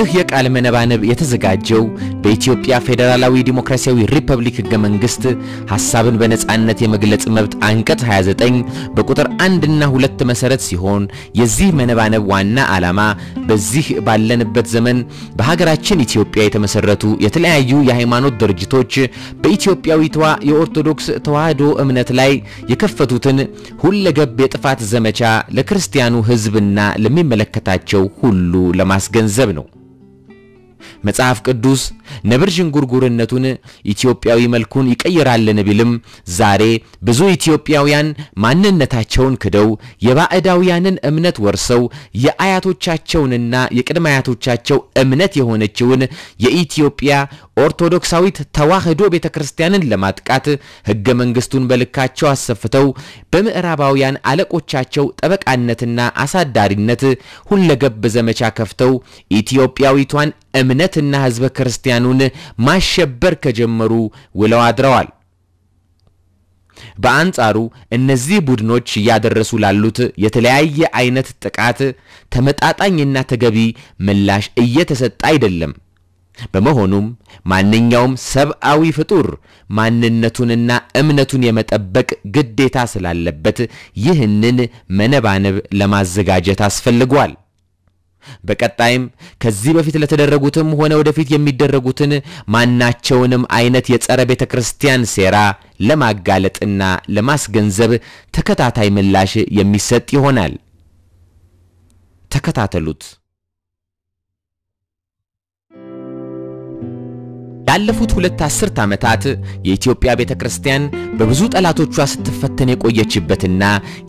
ይህ የቃል መነባነብ የተዘጋጀው በኢትዮጵያ ፌዴራላዊ ዲሞክራሲያዊ ሪፐብሊክ ህገ መንግስት ሐሳብን በነጻነት የመግለጽ መብት አንቀጽ 29 በቁጥር 1 እና 2 መሰረት ሲሆን የዚህ መነባነብ ዋና ዓላማ በዚህ ባለንበት ዘመን በሀገራችን ኢትዮጵያ የተመሰረቱ የተለያዩ የሃይማኖት ድርጅቶች በኢትዮጵያዊቷ የኦርቶዶክስ ተዋህዶ እምነት ላይ የከፈቱትን ሁለገብ የጥፋት ዘመቻ ለክርስቲያኑ ህዝብና ለሚመለከታቸው ሁሉ ለማስገንዘብ ነው። መጽሐፍ ቅዱስ ነብር ዥንጉርጉርነቱን ኢትዮጵያዊ መልኩን ይቀይራልን ቢልም ዛሬ ብዙ ኢትዮጵያውያን ማንነታቸውን ክደው የባዕዳውያንን እምነት ወርሰው የአያቶቻቸውንና የቅድመ አያቶቻቸው እምነት የሆነችውን የኢትዮጵያ ኦርቶዶክሳዊት ተዋህዶ ቤተ ክርስቲያንን ለማጥቃት ህገ መንግስቱን በልካቸው አሰፍተው በምዕራባውያን አለቆቻቸው ጠበቃነትና አሳዳሪነት ሁለገብ ዘመቻ ከፍተው ኢትዮጵያዊቷን እምነትና ህዝበ ክርስቲያን ኢትዮጵያውያኑን ማሸበር ከጀመሩ ውለው አድረዋል። በአንጻሩ እነዚህ ቡድኖች እያደረሱ ላሉት የተለያየ አይነት ጥቃት ተመጣጣኝና ተገቢ ምላሽ እየተሰጠ አይደለም። በመሆኑም ማንኛውም ሰብአዊ ፍጡር ማንነቱንና እምነቱን የመጠበቅ ግዴታ ስላለበት ይህንን መነባነብ ለማዘጋጀት አስፈልጓል። በቀጣይም ከዚህ በፊት ለተደረጉትም ሆነ ወደፊት የሚደረጉትን ማናቸውንም አይነት የጸረ ቤተ ክርስቲያን ሴራ ለማጋለጥና ለማስገንዘብ ተከታታይ ምላሽ የሚሰጥ ይሆናል። ተከታተሉት። ላለፉት ሁለት አስርት ዓመታት የኢትዮጵያ ቤተ ክርስቲያን በብዙ ጠላቶቿ ስትፈተን የቆየችበትና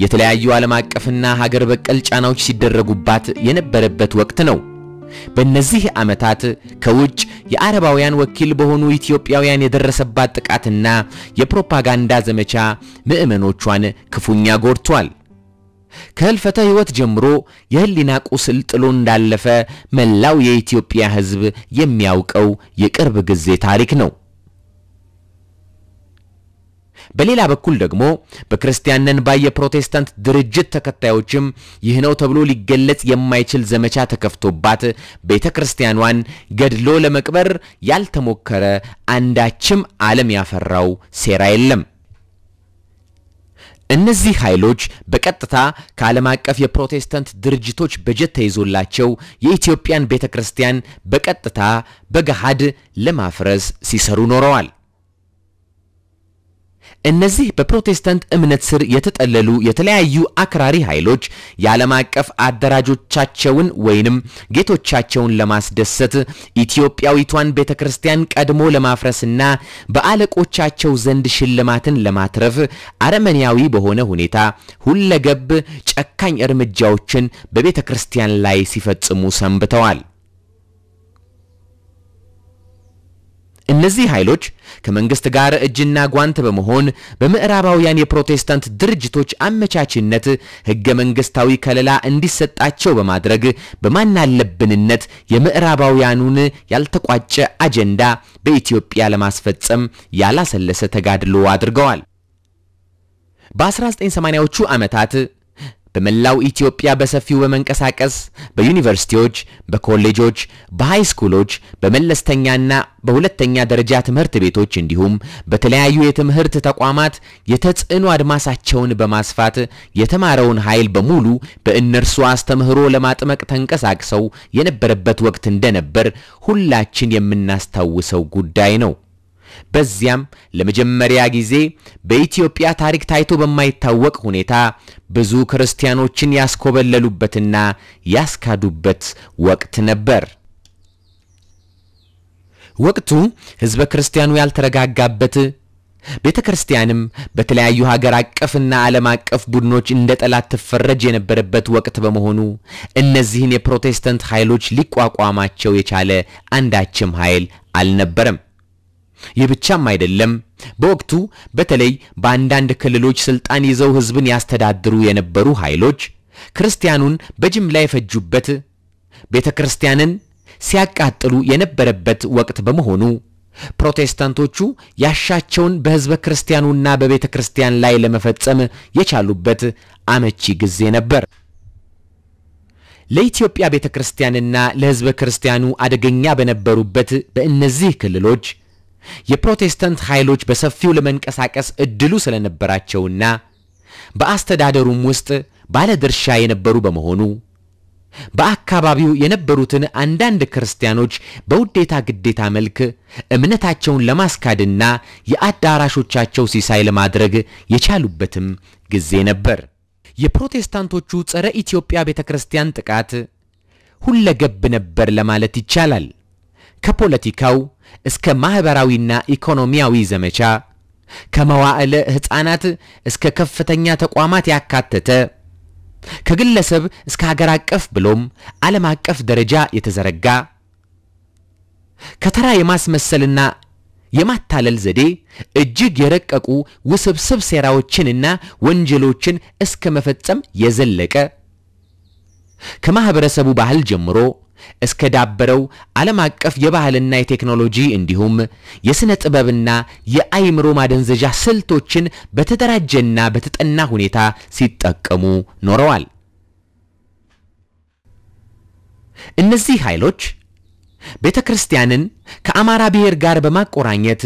የተለያዩ ዓለም አቀፍና ሀገር በቀል ጫናዎች ሲደረጉባት የነበረበት ወቅት ነው። በእነዚህ ዓመታት ከውጭ የአረባውያን ወኪል በሆኑ ኢትዮጵያውያን የደረሰባት ጥቃትና የፕሮፓጋንዳ ዘመቻ ምዕመኖቿን ክፉኛ ጎድቷል። ከህልፈተ ህይወት ጀምሮ የህሊና ቁስል ጥሎ እንዳለፈ መላው የኢትዮጵያ ህዝብ የሚያውቀው የቅርብ ጊዜ ታሪክ ነው። በሌላ በኩል ደግሞ በክርስቲያን ነን ባይ የፕሮቴስታንት ድርጅት ተከታዮችም ይህ ነው ተብሎ ሊገለጽ የማይችል ዘመቻ ተከፍቶባት ቤተ ክርስቲያኗን ገድሎ ለመቅበር ያልተሞከረ አንዳችም ዓለም ያፈራው ሴራ የለም። እነዚህ ኃይሎች በቀጥታ ከዓለም አቀፍ የፕሮቴስታንት ድርጅቶች በጀት ተይዞላቸው የኢትዮጵያን ቤተ ክርስቲያን በቀጥታ በገሃድ ለማፍረስ ሲሰሩ ኖረዋል። እነዚህ በፕሮቴስታንት እምነት ስር የተጠለሉ የተለያዩ አክራሪ ኃይሎች የዓለም አቀፍ አደራጆቻቸውን ወይንም ጌቶቻቸውን ለማስደሰት ኢትዮጵያዊቷን ቤተ ክርስቲያን ቀድሞ ለማፍረስና በአለቆቻቸው ዘንድ ሽልማትን ለማትረፍ አረመኔያዊ በሆነ ሁኔታ ሁለገብ ጨካኝ እርምጃዎችን በቤተ ክርስቲያን ላይ ሲፈጽሙ ሰንብተዋል። እነዚህ ኃይሎች ከመንግስት ጋር እጅና ጓንት በመሆን በምዕራባውያን የፕሮቴስታንት ድርጅቶች አመቻችነት ህገ መንግስታዊ ከለላ እንዲሰጣቸው በማድረግ በማናለብንነት የምዕራባውያኑን ያልተቋጨ አጀንዳ በኢትዮጵያ ለማስፈጸም ያላሰለሰ ተጋድሎ አድርገዋል። በ1980ዎቹ ዓመታት በመላው ኢትዮጵያ በሰፊው በመንቀሳቀስ በዩኒቨርሲቲዎች፣ በኮሌጆች፣ በሃይ ስኩሎች፣ በመለስተኛና በሁለተኛ ደረጃ ትምህርት ቤቶች እንዲሁም በተለያዩ የትምህርት ተቋማት የተጽዕኖ አድማሳቸውን በማስፋት የተማረውን ኃይል በሙሉ በእነርሱ አስተምህሮ ለማጥመቅ ተንቀሳቅሰው የነበረበት ወቅት እንደነበር ሁላችን የምናስታውሰው ጉዳይ ነው። በዚያም ለመጀመሪያ ጊዜ በኢትዮጵያ ታሪክ ታይቶ በማይታወቅ ሁኔታ ብዙ ክርስቲያኖችን ያስኮበለሉበትና ያስካዱበት ወቅት ነበር። ወቅቱ ሕዝበ ክርስቲያኑ ያልተረጋጋበት ቤተ ክርስቲያንም በተለያዩ ሀገር አቀፍና ዓለም አቀፍ ቡድኖች እንደ ጠላት ትፈረጅ የነበረበት ወቅት በመሆኑ እነዚህን የፕሮቴስታንት ኃይሎች ሊቋቋማቸው የቻለ አንዳችም ኃይል አልነበረም። ይህ ብቻም አይደለም። በወቅቱ በተለይ በአንዳንድ ክልሎች ስልጣን ይዘው ህዝብን ያስተዳድሩ የነበሩ ኃይሎች ክርስቲያኑን በጅምላ የፈጁበት ቤተ ክርስቲያንን ሲያቃጥሉ የነበረበት ወቅት በመሆኑ ፕሮቴስታንቶቹ ያሻቸውን በሕዝበ ክርስቲያኑና በቤተ ክርስቲያን ላይ ለመፈጸም የቻሉበት አመቺ ጊዜ ነበር። ለኢትዮጵያ ቤተ ክርስቲያንና ለሕዝበ ክርስቲያኑ አደገኛ በነበሩበት በእነዚህ ክልሎች የፕሮቴስታንት ኃይሎች በሰፊው ለመንቀሳቀስ እድሉ ስለነበራቸውና በአስተዳደሩም ውስጥ ባለ ድርሻ የነበሩ በመሆኑ በአካባቢው የነበሩትን አንዳንድ ክርስቲያኖች በውዴታ ግዴታ መልክ እምነታቸውን ለማስካድና የአዳራሾቻቸው ሲሳይ ለማድረግ የቻሉበትም ጊዜ ነበር። የፕሮቴስታንቶቹ ጸረ ኢትዮጵያ ቤተ ክርስቲያን ጥቃት ሁለገብ ነበር ለማለት ይቻላል። ከፖለቲካው እስከ ማኅበራዊና ኢኮኖሚያዊ ዘመቻ ከመዋዕለ ሕፃናት እስከ ከፍተኛ ተቋማት ያካተተ ከግለሰብ እስከ ሀገር አቀፍ ብሎም ዓለም አቀፍ ደረጃ የተዘረጋ ከተራ የማስመሰልና የማታለል ዘዴ እጅግ የረቀቁ ውስብስብ ሴራዎችንና ወንጀሎችን እስከ መፈጸም የዘለቀ ከማኅበረሰቡ ባህል ጀምሮ እስከ ዳበረው ዓለም አቀፍ የባህልና የቴክኖሎጂ እንዲሁም የሥነ ጥበብና የአይምሮ ማደንዘዣ ስልቶችን በተደራጀና በተጠና ሁኔታ ሲጠቀሙ ኖረዋል። እነዚህ ኃይሎች ቤተ ክርስቲያንን ከአማራ ብሔር ጋር በማቆራኘት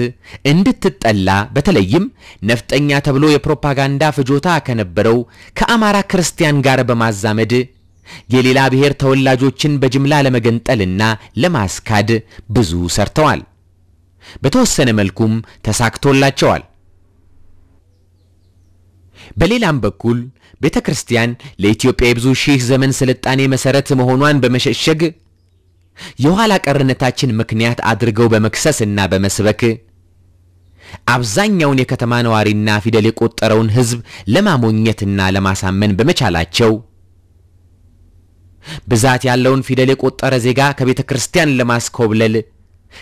እንድትጠላ በተለይም ነፍጠኛ ተብሎ የፕሮፓጋንዳ ፍጆታ ከነበረው ከአማራ ክርስቲያን ጋር በማዛመድ የሌላ ብሔር ተወላጆችን በጅምላ ለመገንጠልና ለማስካድ ብዙ ሰርተዋል። በተወሰነ መልኩም ተሳክቶላቸዋል። በሌላም በኩል ቤተ ክርስቲያን ለኢትዮጵያ የብዙ ሺህ ዘመን ስልጣኔ መሰረት መሆኗን በመሸሸግ የኋላ ቀርነታችን ምክንያት አድርገው በመክሰስና በመስበክ አብዛኛውን የከተማ ነዋሪና ፊደል የቆጠረውን ሕዝብ ለማሞኘትና ለማሳመን በመቻላቸው ብዛት ያለውን ፊደል የቆጠረ ዜጋ ከቤተ ክርስቲያን ለማስኮብለል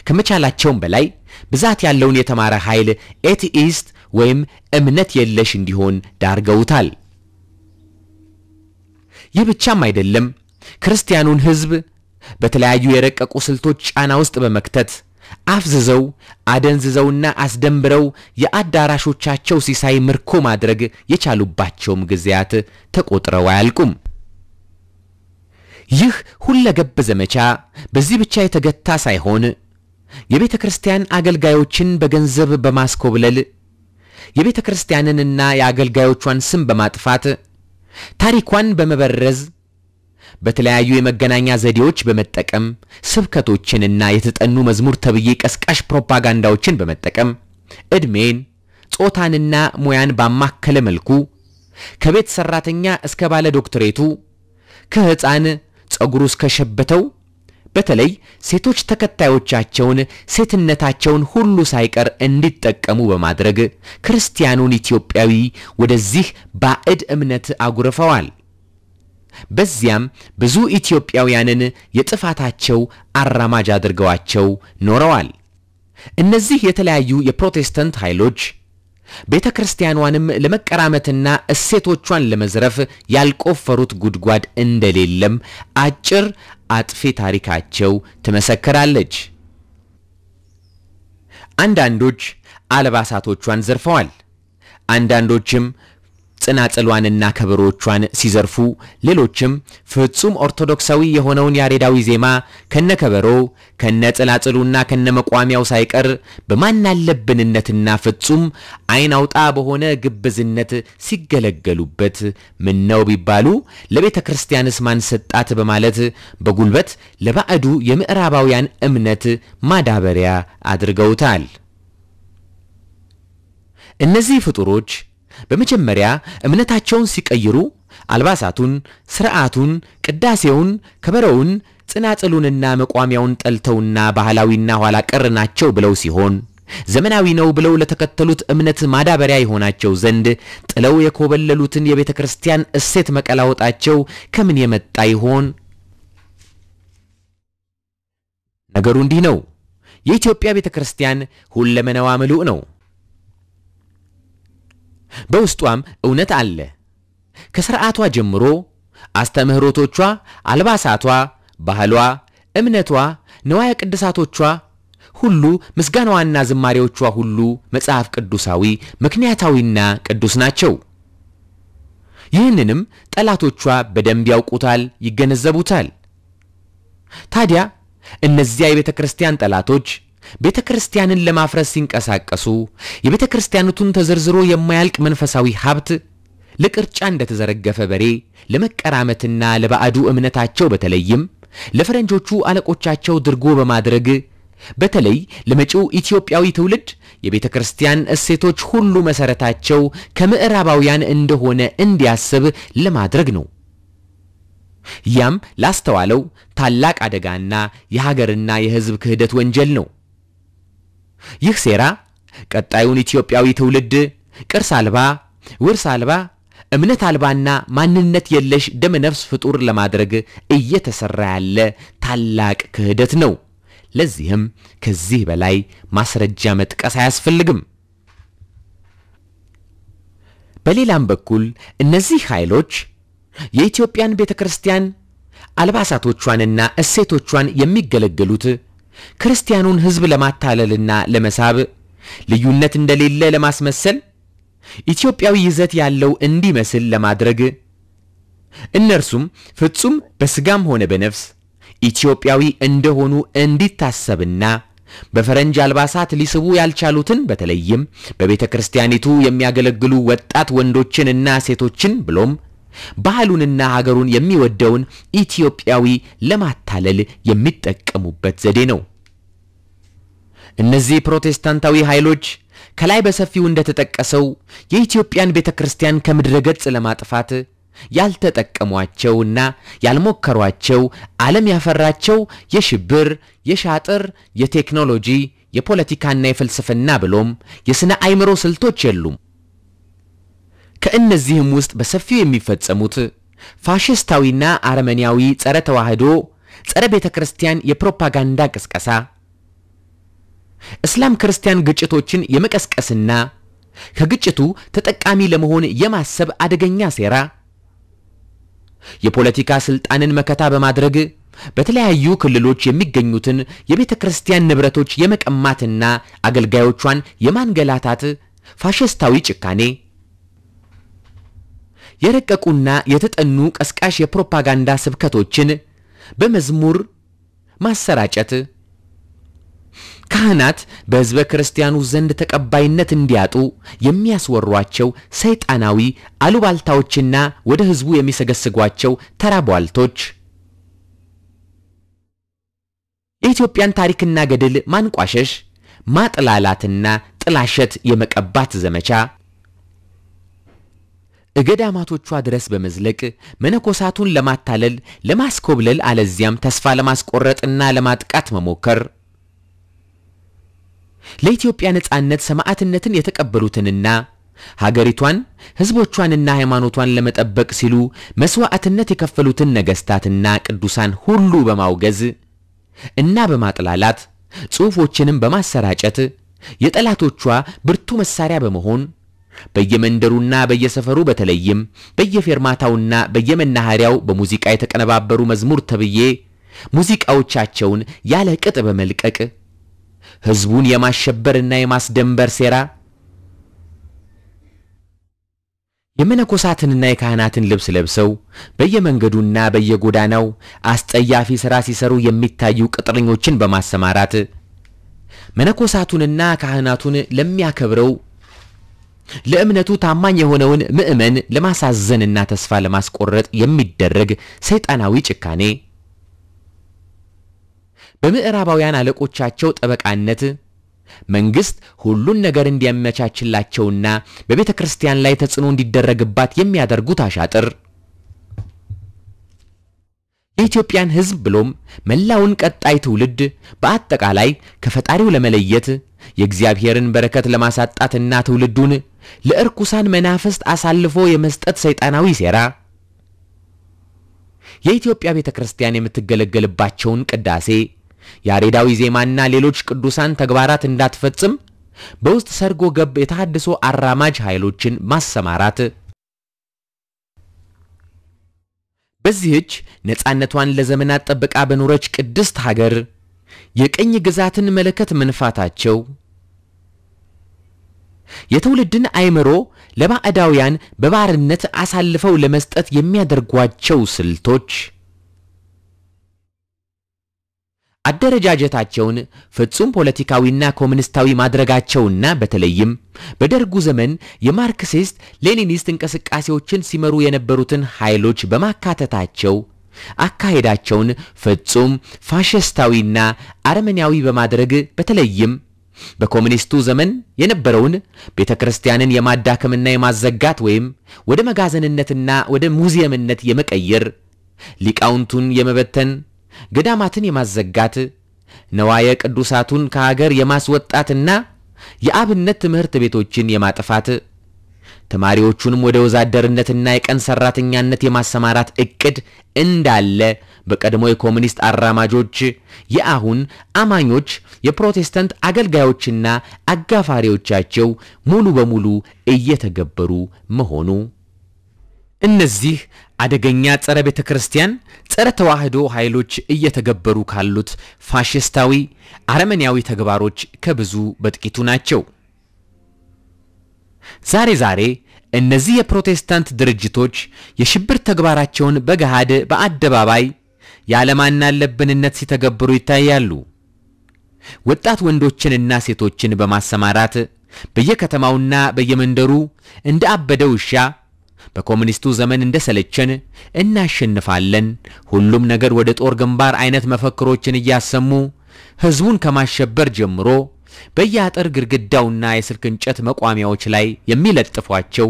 ከመቻላቸውም በላይ ብዛት ያለውን የተማረ ኃይል ኤቲኢስት ወይም እምነት የለሽ እንዲሆን ዳርገውታል። ይህ ብቻም አይደለም። ክርስቲያኑን ሕዝብ በተለያዩ የረቀቁ ስልቶች ጫና ውስጥ በመክተት አፍዝዘው አደንዝዘውና አስደንብረው የአዳራሾቻቸው ሲሳይ ምርኮ ማድረግ የቻሉባቸውም ጊዜያት ተቆጥረው አያልቁም። ይህ ሁለገብ ዘመቻ በዚህ ብቻ የተገታ ሳይሆን የቤተ ክርስቲያን አገልጋዮችን በገንዘብ በማስኮብለል የቤተ ክርስቲያንንና የአገልጋዮቿን ስም በማጥፋት ታሪኳን በመበረዝ በተለያዩ የመገናኛ ዘዴዎች በመጠቀም ስብከቶችንና የተጠኑ መዝሙር ተብዬ ቀስቃሽ ፕሮፓጋንዳዎችን በመጠቀም ዕድሜን፣ ጾታንና ሙያን ባማከለ መልኩ ከቤት ሰራተኛ እስከ ባለ ዶክትሬቱ ከሕፃን ፀጉሩ እስከሸበተው በተለይ ሴቶች ተከታዮቻቸውን ሴትነታቸውን ሁሉ ሳይቀር እንዲጠቀሙ በማድረግ ክርስቲያኑን ኢትዮጵያዊ ወደዚህ ባዕድ እምነት አጉርፈዋል። በዚያም ብዙ ኢትዮጵያውያንን የጥፋታቸው አራማጅ አድርገዋቸው ኖረዋል። እነዚህ የተለያዩ የፕሮቴስታንት ኃይሎች ቤተ ክርስቲያኗንም ለመቀራመትና እሴቶቿን ለመዝረፍ ያልቆፈሩት ጉድጓድ እንደሌለም አጭር አጥፊ ታሪካቸው ትመሰክራለች። አንዳንዶች አልባሳቶቿን ዘርፈዋል። አንዳንዶችም ጽናጽሏንና ከበሮቿን ሲዘርፉ፣ ሌሎችም ፍጹም ኦርቶዶክሳዊ የሆነውን ያሬዳዊ ዜማ ከነ ከበሮ ከነ ጽላጽሉና ከነ መቋሚያው ሳይቀር በማናለብንነትና ፍጹም አይን አውጣ በሆነ ግብዝነት ሲገለገሉበት ምን ነው ቢባሉ ለቤተ ክርስቲያንስ ማን ሰጣት በማለት በጉልበት ለባዕዱ የምዕራባውያን እምነት ማዳበሪያ አድርገውታል። እነዚህ ፍጡሮች በመጀመሪያ እምነታቸውን ሲቀይሩ አልባሳቱን፣ ስርዓቱን፣ ቅዳሴውን፣ ከበሮውን፣ ጽናጽሉንና መቋሚያውን ጠልተውና ባህላዊና ኋላ ቀር ናቸው ብለው ሲሆን ዘመናዊ ነው ብለው ለተከተሉት እምነት ማዳበሪያ የሆናቸው ዘንድ ጥለው የኮበለሉትን የቤተ ክርስቲያን እሴት መቀላወጣቸው ከምን የመጣ ይሆን? ነገሩ እንዲህ ነው። የኢትዮጵያ ቤተ ክርስቲያን ሁለመናዋ ምሉእ ነው። በውስጧም እውነት አለ። ከሥርዓቷ ጀምሮ አስተምህሮቶቿ፣ አልባሳቷ፣ ባህሏ፣ እምነቷ፣ ነዋያ ቅድሳቶቿ ሁሉ ምስጋናዋና ዝማሬዎቿ ሁሉ መጽሐፍ ቅዱሳዊ ምክንያታዊና ቅዱስ ናቸው። ይህንንም ጠላቶቿ በደንብ ያውቁታል፣ ይገነዘቡታል። ታዲያ እነዚያ የቤተ ክርስቲያን ጠላቶች ቤተ ክርስቲያንን ለማፍረስ ሲንቀሳቀሱ የቤተ ክርስቲያኒቱን ተዘርዝሮ የማያልቅ መንፈሳዊ ሀብት ለቅርጫ እንደተዘረገፈ በሬ ለመቀራመትና ለባዕዱ እምነታቸው በተለይም ለፈረንጆቹ አለቆቻቸው ድርጎ በማድረግ በተለይ ለመጪው ኢትዮጵያዊ ትውልድ የቤተ ክርስቲያን እሴቶች ሁሉ መሰረታቸው ከምዕራባውያን እንደሆነ እንዲያስብ ለማድረግ ነው። ያም ላስተዋለው ታላቅ አደጋና የሀገርና የሕዝብ ክህደት ወንጀል ነው። ይህ ሴራ ቀጣዩን ኢትዮጵያዊ ትውልድ ቅርስ አልባ፣ ውርስ አልባ፣ እምነት አልባና ማንነት የለሽ ነፍስ ፍጡር ለማድረግ እየተሰራ ያለ ታላቅ ክህደት ነው። ለዚህም ከዚህ በላይ ማስረጃ መጥቀስ አያስፈልግም። በሌላም በኩል እነዚህ ኃይሎች የኢትዮጵያን ቤተ ክርስቲያን አልባሳቶቿንና እሴቶቿን የሚገለገሉት ክርስቲያኑን ሕዝብ ለማታለልና ለመሳብ ልዩነት እንደሌለ ለማስመሰል ኢትዮጵያዊ ይዘት ያለው እንዲመስል ለማድረግ እነርሱም ፍጹም በስጋም ሆነ በነፍስ ኢትዮጵያዊ እንደሆኑ እንዲታሰብና በፈረንጅ አልባሳት ሊስቡ ያልቻሉትን በተለይም በቤተ ክርስቲያኒቱ የሚያገለግሉ ወጣት ወንዶችንና ሴቶችን ብሎም ባህሉንና ሀገሩን የሚወደውን ኢትዮጵያዊ ለማታለል የሚጠቀሙበት ዘዴ ነው። እነዚህ ፕሮቴስታንታዊ ኃይሎች ከላይ በሰፊው እንደተጠቀሰው የኢትዮጵያን ቤተ ክርስቲያን ከምድረ ገጽ ለማጥፋት ያልተጠቀሟቸውና ያልሞከሯቸው ዓለም ያፈራቸው የሽብር፣ የሻጥር፣ የቴክኖሎጂ፣ የፖለቲካና የፍልስፍና ብሎም የሥነ አይምሮ ስልቶች የሉም። ከእነዚህም ውስጥ በሰፊው የሚፈጸሙት ፋሽስታዊና አረመኔያዊ ጸረ ተዋህዶ፣ ጸረ ቤተ ክርስቲያን የፕሮፓጋንዳ ቅስቀሳ፣ እስላም ክርስቲያን ግጭቶችን የመቀስቀስና ከግጭቱ ተጠቃሚ ለመሆን የማሰብ አደገኛ ሴራ፣ የፖለቲካ ስልጣንን መከታ በማድረግ በተለያዩ ክልሎች የሚገኙትን የቤተ ክርስቲያን ንብረቶች የመቀማትና አገልጋዮቿን የማንገላታት ፋሽስታዊ ጭካኔ የረቀቁና የተጠኑ ቀስቃሽ የፕሮፓጋንዳ ስብከቶችን በመዝሙር ማሰራጨት ካህናት በሕዝበ ክርስቲያኑ ዘንድ ተቀባይነት እንዲያጡ የሚያስወሯቸው ሰይጣናዊ አሉባልታዎችና ወደ ሕዝቡ የሚሰገስጓቸው ተራቧልቶች፣ የኢትዮጵያን ታሪክና ገድል ማንቋሸሽ፣ ማጥላላትና ጥላሸት የመቀባት ዘመቻ እገዳማቶቿ ድረስ በመዝለቅ መነኮሳቱን ለማታለል፣ ለማስኮብለል አለዚያም ተስፋ ለማስቆረጥና ለማጥቃት መሞከር ለኢትዮጵያ ነጻነት ሰማዕትነትን የተቀበሉትንና ሀገሪቷን ሕዝቦቿንና ሃይማኖቷን ለመጠበቅ ሲሉ መስዋዕትነት የከፈሉትን ነገሥታትና ቅዱሳን ሁሉ በማውገዝ እና በማጥላላት ጽሑፎችንም በማሰራጨት የጠላቶቿ ብርቱ መሳሪያ በመሆን በየመንደሩና በየሰፈሩ በተለይም በየፌርማታውና በየመናኸሪያው በሙዚቃ የተቀነባበሩ መዝሙር ተብዬ ሙዚቃዎቻቸውን ያለ ቅጥ በመልቀቅ ሕዝቡን የማሸበርና የማስደንበር ሴራ የመነኮሳትንና የካህናትን ልብስ ለብሰው በየመንገዱና በየጎዳናው አስጸያፊ ሥራ ሲሰሩ የሚታዩ ቅጥረኞችን በማሰማራት መነኮሳቱንና ካህናቱን ለሚያከብረው ለእምነቱ ታማኝ የሆነውን ምዕመን ለማሳዘንና ተስፋ ለማስቆረጥ የሚደረግ ሰይጣናዊ ጭካኔ በምዕራባውያን አለቆቻቸው ጠበቃነት መንግስት ሁሉን ነገር እንዲያመቻችላቸውና በቤተ ክርስቲያን ላይ ተጽዕኖ እንዲደረግባት የሚያደርጉት አሻጥር የኢትዮጵያን ሕዝብ ብሎም መላውን ቀጣይ ትውልድ በአጠቃላይ ከፈጣሪው ለመለየት የእግዚአብሔርን በረከት ለማሳጣትና ትውልዱን ለእርኩሳን መናፍስት አሳልፎ የመስጠት ሰይጣናዊ ሴራ የኢትዮጵያ ቤተ ክርስቲያን የምትገለገልባቸውን ቅዳሴ፣ ያሬዳዊ ዜማና ሌሎች ቅዱሳን ተግባራት እንዳትፈጽም በውስጥ ሰርጎ ገብ የተሃድሶ አራማጅ ኃይሎችን ማሰማራት በዚህች ነፃነቷን ለዘመናት ጠብቃ በኖረች ቅድስት ሀገር የቅኝ ግዛትን መለከት መንፋታቸው የትውልድን አእምሮ ለባዕዳውያን በባርነት አሳልፈው ለመስጠት የሚያደርጓቸው ስልቶች አደረጃጀታቸውን ፍጹም ፖለቲካዊና ኮሙኒስታዊ ማድረጋቸውና በተለይም በደርጉ ዘመን የማርክሲስት ሌኒኒስት እንቅስቃሴዎችን ሲመሩ የነበሩትን ኃይሎች በማካተታቸው አካሄዳቸውን ፍጹም ፋሽስታዊና አረመኔያዊ በማድረግ በተለይም በኮሚኒስቱ ዘመን የነበረውን ቤተ ክርስቲያንን የማዳከምና የማዘጋት ወይም ወደ መጋዘንነትና ወደ ሙዚየምነት የመቀየር ሊቃውንቱን የመበተን፣ ገዳማትን የማዘጋት፣ ነዋየ ቅዱሳቱን ከሀገር የማስወጣትና የአብነት ትምህርት ቤቶችን የማጥፋት ተማሪዎቹንም ወደ ወዛደርነትና የቀን ሰራተኛነት የማሰማራት እቅድ እንዳለ በቀድሞ የኮሙኒስት አራማጆች የአሁን አማኞች የፕሮቴስታንት አገልጋዮችና አጋፋሪዎቻቸው ሙሉ በሙሉ እየተገበሩ መሆኑ እነዚህ አደገኛ ጸረ ቤተ ክርስቲያን ጸረ ተዋህዶ ኃይሎች እየተገበሩ ካሉት ፋሽስታዊ አረመኔያዊ ተግባሮች ከብዙ በጥቂቱ ናቸው። ዛሬ ዛሬ እነዚህ የፕሮቴስታንት ድርጅቶች የሽብር ተግባራቸውን በገሃድ በአደባባይ ያለማናለብንነት ሲተገብሩ ይታያሉ። ወጣት ወንዶችንና ሴቶችን በማሰማራት በየከተማውና በየመንደሩ እንደ አበደ ውሻ በኮሙኒስቱ ዘመን እንደሰለቸን እናሸንፋለን፣ ሁሉም ነገር ወደ ጦር ግንባር አይነት መፈክሮችን እያሰሙ ሕዝቡን ከማሸበር ጀምሮ በየአጥር ግድግዳውና የስልክ እንጨት መቋሚያዎች ላይ የሚለጥፏቸው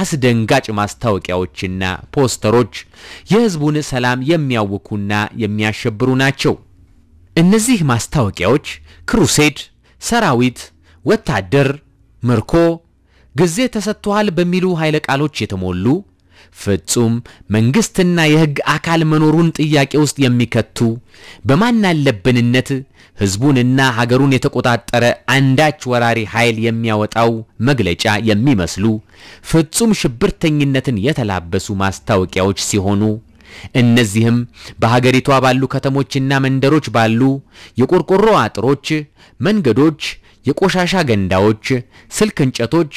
አስደንጋጭ ማስታወቂያዎችና ፖስተሮች የህዝቡን ሰላም የሚያውኩና የሚያሸብሩ ናቸው። እነዚህ ማስታወቂያዎች ክሩሴድ፣ ሰራዊት፣ ወታደር፣ ምርኮ፣ ጊዜ ተሰጥቷል በሚሉ ኃይለ ቃሎች የተሞሉ ፍጹም መንግስትና የህግ አካል መኖሩን ጥያቄ ውስጥ የሚከቱ በማናለብንነት ሕዝቡንና ሀገሩን የተቆጣጠረ አንዳች ወራሪ ኃይል የሚያወጣው መግለጫ የሚመስሉ ፍጹም ሽብርተኝነትን የተላበሱ ማስታወቂያዎች ሲሆኑ እነዚህም በሀገሪቷ ባሉ ከተሞችና መንደሮች ባሉ የቆርቆሮ አጥሮች፣ መንገዶች፣ የቆሻሻ ገንዳዎች፣ ስልክ እንጨቶች፣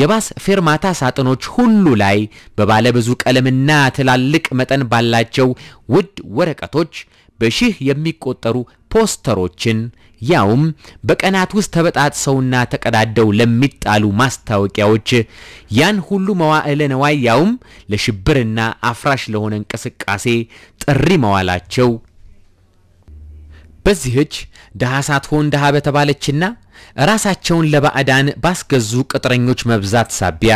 የባስ ፌርማታ ሳጥኖች ሁሉ ላይ በባለብዙ ቀለምና ትላልቅ መጠን ባላቸው ውድ ወረቀቶች በሺህ የሚቆጠሩ ፖስተሮችን ያውም በቀናት ውስጥ ተበጣጥሰውና ተቀዳደው ለሚጣሉ ማስታወቂያዎች ያን ሁሉ መዋዕለ ነዋይ ያውም ለሽብርና አፍራሽ ለሆነ እንቅስቃሴ ጥሪ መዋላቸው በዚህች ድሃ ሳትሆን ድሃ በተባለችና ራሳቸውን ለባዕዳን ባስገዙ ቅጥረኞች መብዛት ሳቢያ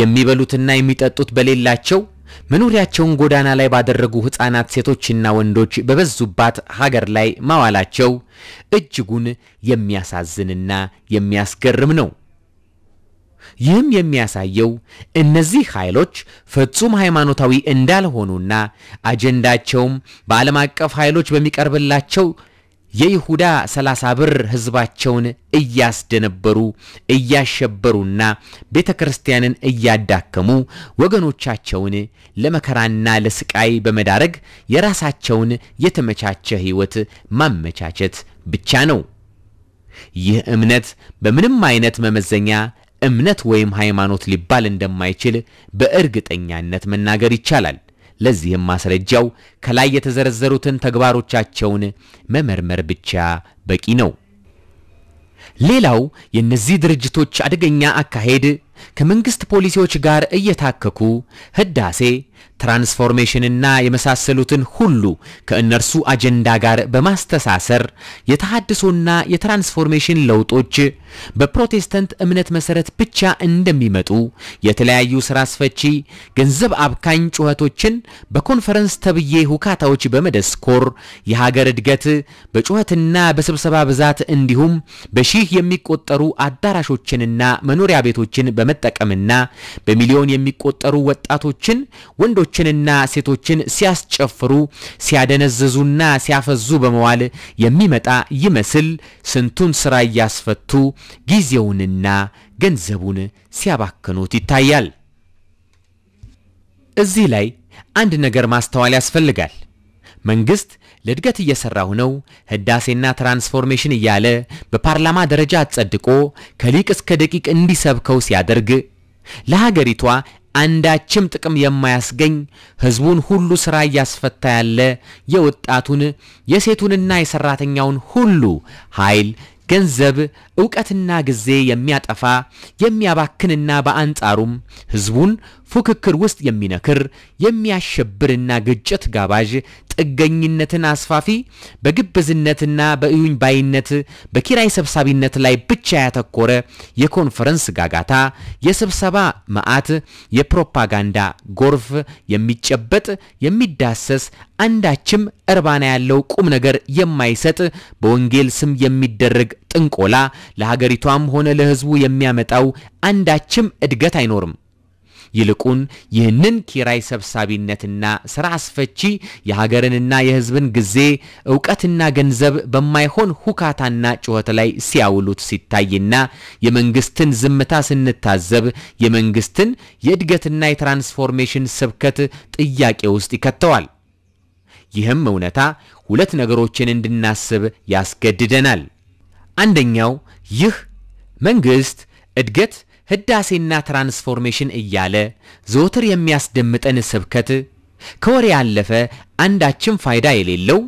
የሚበሉትና የሚጠጡት በሌላቸው መኖሪያቸውን ጎዳና ላይ ባደረጉ ሕፃናት ሴቶችና ወንዶች በበዙባት ሀገር ላይ ማዋላቸው እጅጉን የሚያሳዝንና የሚያስገርም ነው። ይህም የሚያሳየው እነዚህ ኃይሎች ፍጹም ሃይማኖታዊ እንዳልሆኑና አጀንዳቸውም በዓለም አቀፍ ኃይሎች በሚቀርብላቸው የይሁዳ ሰላሳ ብር ሕዝባቸውን እያስደነበሩ እያሸበሩና ቤተ ክርስቲያንን እያዳከሙ ወገኖቻቸውን ለመከራና ለስቃይ በመዳረግ የራሳቸውን የተመቻቸ ሕይወት ማመቻቸት ብቻ ነው። ይህ እምነት በምንም አይነት መመዘኛ እምነት ወይም ሃይማኖት ሊባል እንደማይችል በእርግጠኛነት መናገር ይቻላል። ለዚህም ማስረጃው ከላይ የተዘረዘሩትን ተግባሮቻቸውን መመርመር ብቻ በቂ ነው። ሌላው የእነዚህ ድርጅቶች አደገኛ አካሄድ ከመንግስት ፖሊሲዎች ጋር እየታከኩ ህዳሴ ትራንስፎርሜሽንና የመሳሰሉትን ሁሉ ከእነርሱ አጀንዳ ጋር በማስተሳሰር የተሃድሶና የትራንስፎርሜሽን ለውጦች በፕሮቴስታንት እምነት መሰረት ብቻ እንደሚመጡ የተለያዩ ስራ አስፈቺ ገንዘብ አብካኝ ጩኸቶችን በኮንፈረንስ ተብዬ ሁካታዎች በመደስኮር የሀገር እድገት በጩኸትና በስብሰባ ብዛት እንዲሁም በሺህ የሚቆጠሩ አዳራሾችንና መኖሪያ ቤቶችን በመጠቀምና በሚሊዮን የሚቆጠሩ ወጣቶችን ወንዶችንና ሴቶችን ሲያስጨፍሩ ሲያደነዝዙና ሲያፈዙ በመዋል የሚመጣ ይመስል ስንቱን ስራ እያስፈቱ ጊዜውንና ገንዘቡን ሲያባክኑት ይታያል። እዚህ ላይ አንድ ነገር ማስተዋል ያስፈልጋል። መንግስት ለእድገት እየሰራሁ ነው ህዳሴና ትራንስፎርሜሽን እያለ በፓርላማ ደረጃ አጸድቆ ከሊቅ እስከ ደቂቅ እንዲሰብከው ሲያደርግ ለሀገሪቷ አንዳችም ጥቅም የማያስገኝ ህዝቡን ሁሉ ስራ እያስፈታ ያለ የወጣቱን የሴቱንና የሰራተኛውን ሁሉ ኃይል፣ ገንዘብ፣ እውቀትና ጊዜ የሚያጠፋ የሚያባክንና በአንጻሩም ህዝቡን ፉክክር ውስጥ የሚነክር የሚያሸብርና ግጭት ጋባዥ ጥገኝነትን አስፋፊ፣ በግብዝነትና በእዩኝ ባይነት፣ በኪራይ ሰብሳቢነት ላይ ብቻ ያተኮረ የኮንፈረንስ ጋጋታ፣ የስብሰባ መዓት፣ የፕሮፓጋንዳ ጎርፍ የሚጨበጥ የሚዳሰስ አንዳችም እርባና ያለው ቁም ነገር የማይሰጥ በወንጌል ስም የሚደረግ ጥንቆላ ለሀገሪቷም ሆነ ለሕዝቡ የሚያመጣው አንዳችም እድገት አይኖርም። ይልቁን ይህንን ኪራይ ሰብሳቢነትና ስራ አስፈቺ የሀገርንና የህዝብን ጊዜ እውቀትና ገንዘብ በማይሆን ሁካታና ጩኸት ላይ ሲያውሉት ሲታይና የመንግስትን ዝምታ ስንታዘብ የመንግስትን የእድገትና የትራንስፎርሜሽን ስብከት ጥያቄ ውስጥ ይከተዋል። ይህም እውነታ ሁለት ነገሮችን እንድናስብ ያስገድደናል። አንደኛው ይህ መንግስት እድገት ህዳሴና ትራንስፎርሜሽን እያለ ዘወትር የሚያስደምጠን ስብከት ከወሬ ያለፈ አንዳችም ፋይዳ የሌለው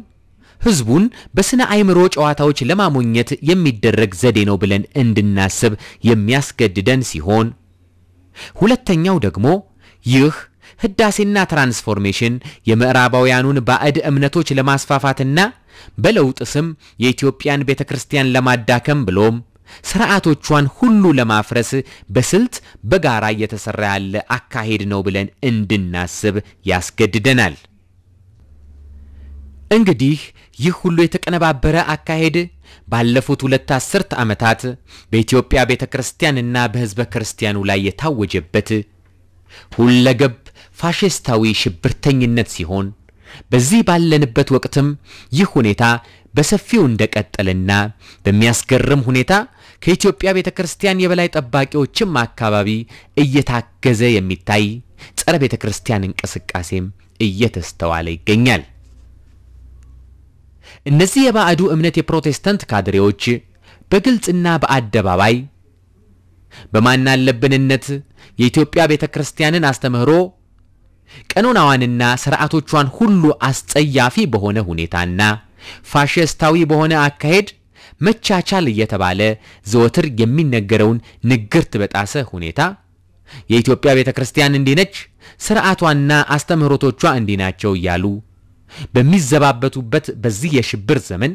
ህዝቡን በስነ አይምሮ ጨዋታዎች ለማሞኘት የሚደረግ ዘዴ ነው ብለን እንድናስብ የሚያስገድደን ሲሆን ሁለተኛው ደግሞ ይህ ህዳሴና ትራንስፎርሜሽን የምዕራባውያኑን ባዕድ እምነቶች ለማስፋፋትና በለውጥ ስም የኢትዮጵያን ቤተ ክርስቲያን ለማዳከም ብሎም ስርዓቶቿን ሁሉ ለማፍረስ በስልት በጋራ እየተሰራ ያለ አካሄድ ነው ብለን እንድናስብ ያስገድደናል። እንግዲህ ይህ ሁሉ የተቀነባበረ አካሄድ ባለፉት ሁለት አስርት ዓመታት በኢትዮጵያ ቤተ ክርስቲያንና በሕዝበ ክርስቲያኑ ላይ የታወጀበት ሁለገብ ፋሽስታዊ ሽብርተኝነት ሲሆን በዚህ ባለንበት ወቅትም ይህ ሁኔታ በሰፊው እንደቀጠለና በሚያስገርም ሁኔታ ከኢትዮጵያ ቤተ ክርስቲያን የበላይ ጠባቂዎችም አካባቢ እየታገዘ የሚታይ ጸረ ቤተ ክርስቲያን እንቅስቃሴም እየተስተዋለ ይገኛል። እነዚህ የባዕዱ እምነት የፕሮቴስታንት ካድሬዎች በግልጽና በአደባባይ በማናለብንነት የኢትዮጵያ ቤተ ክርስቲያንን አስተምህሮ ቀኖናዋንና ስርዓቶቿን ሁሉ አስጸያፊ በሆነ ሁኔታና ፋሽስታዊ በሆነ አካሄድ መቻቻል እየተባለ ዘወትር የሚነገረውን ንግርት በጣሰ ሁኔታ የኢትዮጵያ ቤተ ክርስቲያን እንዲህ ነች፣ ስርዓቷና አስተምህሮቶቿ እንዲህ ናቸው እያሉ በሚዘባበቱበት በዚህ የሽብር ዘመን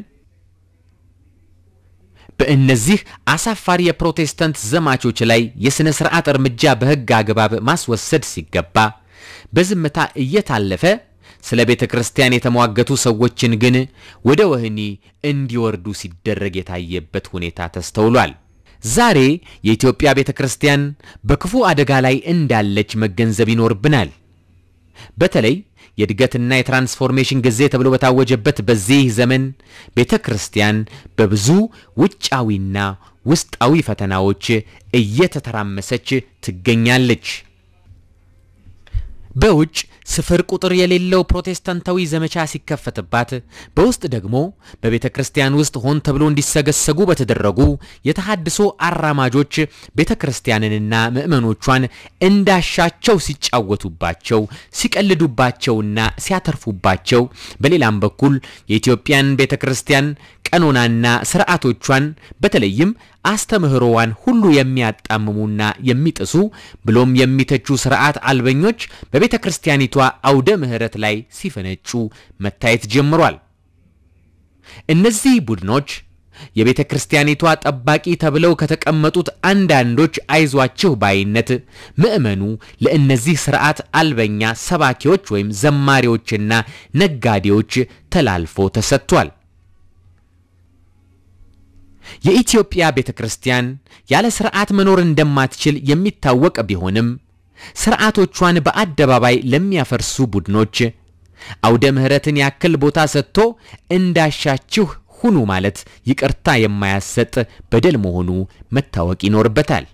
በእነዚህ አሳፋሪ የፕሮቴስታንት ዘማቾች ላይ የሥነ ሥርዓት እርምጃ በሕግ አግባብ ማስወሰድ ሲገባ በዝምታ እየታለፈ ስለ ቤተ ክርስቲያን የተሟገቱ ሰዎችን ግን ወደ ወህኒ እንዲወርዱ ሲደረግ የታየበት ሁኔታ ተስተውሏል። ዛሬ የኢትዮጵያ ቤተ ክርስቲያን በክፉ አደጋ ላይ እንዳለች መገንዘብ ይኖርብናል። በተለይ የእድገትና የትራንስፎርሜሽን ጊዜ ተብሎ በታወጀበት በዚህ ዘመን ቤተ ክርስቲያን በብዙ ውጫዊና ውስጣዊ ፈተናዎች እየተተራመሰች ትገኛለች። በውጭ ስፍር ቁጥር የሌለው ፕሮቴስታንታዊ ዘመቻ ሲከፈትባት በውስጥ ደግሞ በቤተ ክርስቲያን ውስጥ ሆን ተብሎ እንዲሰገሰጉ በተደረጉ የተሃድሶ አራማጆች ቤተ ክርስቲያንንና ምዕመኖቿን እንዳሻቸው ሲጫወቱባቸው፣ ሲቀልዱባቸውና ሲያተርፉባቸው በሌላም በኩል የኢትዮጵያን ቤተ ክርስቲያን ቀኖናና ስርዓቶቿን በተለይም አስተምህሮዋን ሁሉ የሚያጣምሙና የሚጥሱ ብሎም የሚተቹ ስርዓት አልበኞች በቤተ ክርስቲያኒቷ አውደ ምሕረት ላይ ሲፈነጩ መታየት ጀምሯል። እነዚህ ቡድኖች የቤተ ክርስቲያኒቷ ጠባቂ ተብለው ከተቀመጡት አንዳንዶች አይዟችሁ ባይነት ምዕመኑ ለእነዚህ ስርዓት አልበኛ ሰባኪዎች ወይም ዘማሪዎችና ነጋዴዎች ተላልፎ ተሰጥቷል። የኢትዮጵያ ቤተ ክርስቲያን ያለ ስርዓት መኖር እንደማትችል የሚታወቅ ቢሆንም ስርዓቶቿን በአደባባይ ለሚያፈርሱ ቡድኖች አውደ ምሕረትን ያክል ቦታ ሰጥቶ እንዳሻችሁ ሁኑ ማለት ይቅርታ የማያሰጥ በደል መሆኑ መታወቅ ይኖርበታል።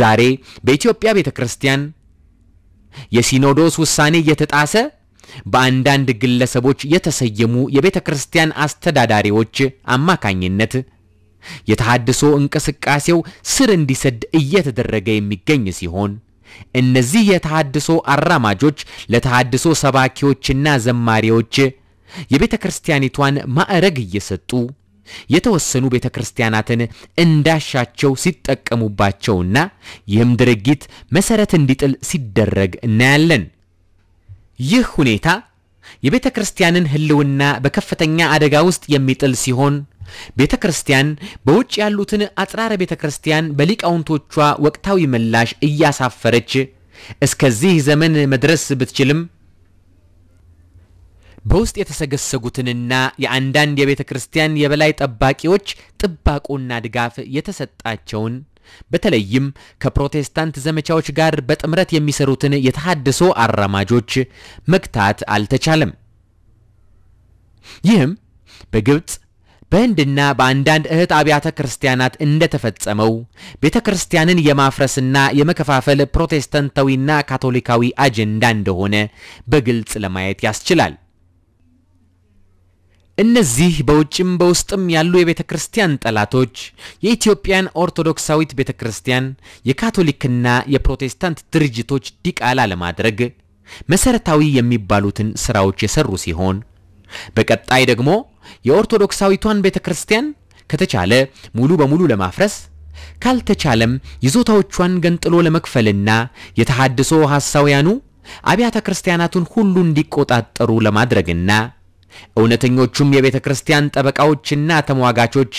ዛሬ በኢትዮጵያ ቤተ ክርስቲያን የሲኖዶስ ውሳኔ እየተጣሰ በአንዳንድ ግለሰቦች የተሰየሙ የቤተ ክርስቲያን አስተዳዳሪዎች አማካኝነት የተሃድሶ እንቅስቃሴው ስር እንዲሰድ እየተደረገ የሚገኝ ሲሆን እነዚህ የተሃድሶ አራማጆች ለተሃድሶ ሰባኪዎችና ዘማሪዎች የቤተ ክርስቲያኒቷን ማዕረግ እየሰጡ የተወሰኑ ቤተ ክርስቲያናትን እንዳሻቸው ሲጠቀሙባቸውና ይህም ድርጊት መሰረት እንዲጥል ሲደረግ እናያለን። ይህ ሁኔታ የቤተ ክርስቲያንን ህልውና በከፍተኛ አደጋ ውስጥ የሚጥል ሲሆን ቤተ ክርስቲያን በውጭ ያሉትን አጽራረ ቤተ ክርስቲያን በሊቃውንቶቿ ወቅታዊ ምላሽ እያሳፈረች እስከዚህ ዘመን መድረስ ብትችልም በውስጥ የተሰገሰጉትንና የአንዳንድ የቤተ ክርስቲያን የበላይ ጠባቂዎች ጥባቆና ድጋፍ የተሰጣቸውን በተለይም ከፕሮቴስታንት ዘመቻዎች ጋር በጥምረት የሚሰሩትን የተሃድሶ አራማጆች መግታት አልተቻለም። ይህም በግብፅ በህንድና በአንዳንድ እህት አብያተ ክርስቲያናት እንደተፈጸመው ቤተ ክርስቲያንን የማፍረስና የመከፋፈል ፕሮቴስታንታዊና ካቶሊካዊ አጀንዳ እንደሆነ በግልጽ ለማየት ያስችላል። እነዚህ በውጭም በውስጥም ያሉ የቤተ ክርስቲያን ጠላቶች የኢትዮጵያን ኦርቶዶክሳዊት ቤተ ክርስቲያን የካቶሊክና የፕሮቴስታንት ድርጅቶች ዲቃላ ለማድረግ መሰረታዊ የሚባሉትን ስራዎች የሰሩ ሲሆን በቀጣይ ደግሞ የኦርቶዶክሳዊቷን ቤተ ክርስቲያን ከተቻለ ሙሉ በሙሉ ለማፍረስ ካልተቻለም ይዞታዎቿን ገንጥሎ ለመክፈልና የተሃድሶ ሐሳውያኑ አብያተ ክርስቲያናቱን ሁሉ እንዲቆጣጠሩ ለማድረግና እውነተኞቹም የቤተ ክርስቲያን ጠበቃዎችና ተሟጋቾች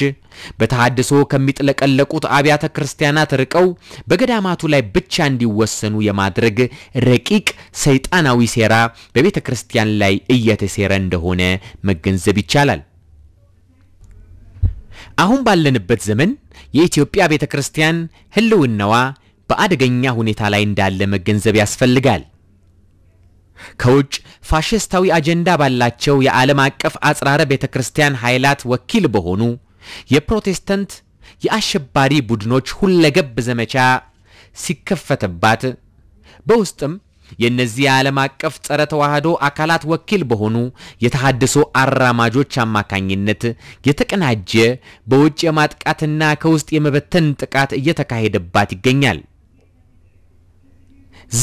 በተሐድሶ ከሚጥለቀለቁት አብያተ ክርስቲያናት ርቀው በገዳማቱ ላይ ብቻ እንዲወሰኑ የማድረግ ረቂቅ ሰይጣናዊ ሴራ በቤተ ክርስቲያን ላይ እየተሴረ እንደሆነ መገንዘብ ይቻላል። አሁን ባለንበት ዘመን የኢትዮጵያ ቤተ ክርስቲያን ህልውናዋ በአደገኛ ሁኔታ ላይ እንዳለ መገንዘብ ያስፈልጋል። ከውጭ ፋሽስታዊ አጀንዳ ባላቸው የዓለም አቀፍ አጽራረ ቤተ ክርስቲያን ኃይላት ወኪል በሆኑ የፕሮቴስታንት የአሸባሪ ቡድኖች ሁለገብ ዘመቻ ሲከፈትባት በውስጥም የእነዚህ የዓለም አቀፍ ጸረ ተዋህዶ አካላት ወኪል በሆኑ የተሃድሶ አራማጆች አማካኝነት የተቀናጀ በውጭ የማጥቃትና ከውስጥ የመበተን ጥቃት እየተካሄደባት ይገኛል።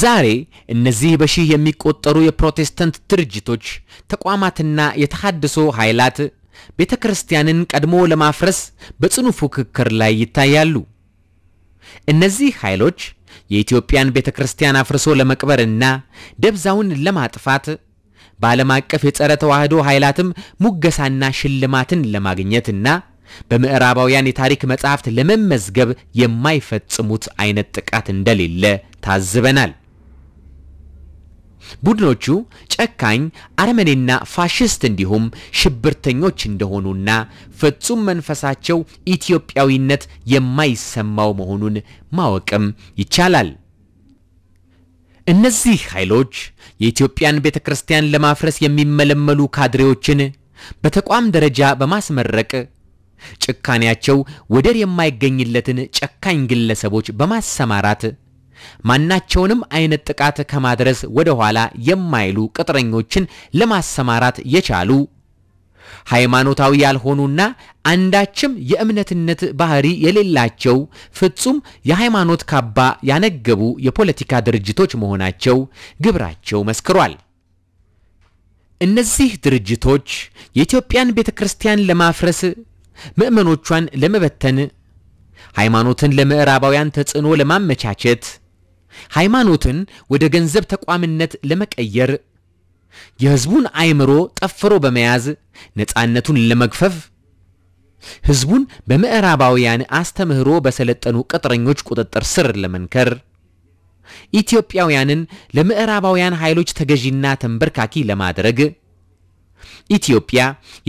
ዛሬ እነዚህ በሺህ የሚቆጠሩ የፕሮቴስታንት ድርጅቶች፣ ተቋማትና የተሃድሶ ኃይላት ቤተ ክርስቲያንን ቀድሞ ለማፍረስ በጽኑ ፉክክር ላይ ይታያሉ። እነዚህ ኃይሎች የኢትዮጵያን ቤተ ክርስቲያን አፍርሶ ለመቅበርና ደብዛውን ለማጥፋት በዓለም አቀፍ የጸረ ተዋህዶ ኃይላትም ሙገሳና ሽልማትን ለማግኘትና በምዕራባውያን የታሪክ መጻሕፍት ለመመዝገብ የማይፈጽሙት አይነት ጥቃት እንደሌለ ታዝበናል። ቡድኖቹ ጨካኝ አረመኔና ፋሽስት እንዲሁም ሽብርተኞች እንደሆኑና ፍጹም መንፈሳቸው ኢትዮጵያዊነት የማይሰማው መሆኑን ማወቅም ይቻላል። እነዚህ ኃይሎች የኢትዮጵያን ቤተ ክርስቲያን ለማፍረስ የሚመለመሉ ካድሬዎችን በተቋም ደረጃ በማስመረቅ ጭካኔያቸው ወደር የማይገኝለትን ጨካኝ ግለሰቦች በማሰማራት ማናቸውንም አይነት ጥቃት ከማድረስ ወደ ኋላ የማይሉ ቅጥረኞችን ለማሰማራት የቻሉ ሃይማኖታዊ ያልሆኑና አንዳችም የእምነትነት ባህሪ የሌላቸው ፍጹም የሃይማኖት ካባ ያነገቡ የፖለቲካ ድርጅቶች መሆናቸው ግብራቸው መስክሯል። እነዚህ ድርጅቶች የኢትዮጵያን ቤተ ክርስቲያን ለማፍረስ፣ ምእመኖቿን ለመበተን፣ ሃይማኖትን ለምዕራባውያን ተጽዕኖ ለማመቻቸት ሃይማኖትን ወደ ገንዘብ ተቋምነት ለመቀየር የሕዝቡን አእምሮ ጠፍሮ በመያዝ ነፃነቱን ለመግፈፍ ሕዝቡን በምዕራባውያን አስተምህሮ በሰለጠኑ ቅጥረኞች ቁጥጥር ስር ለመንከር ኢትዮጵያውያንን ለምዕራባውያን ኃይሎች ተገዢና ተንበርካኪ ለማድረግ ኢትዮጵያ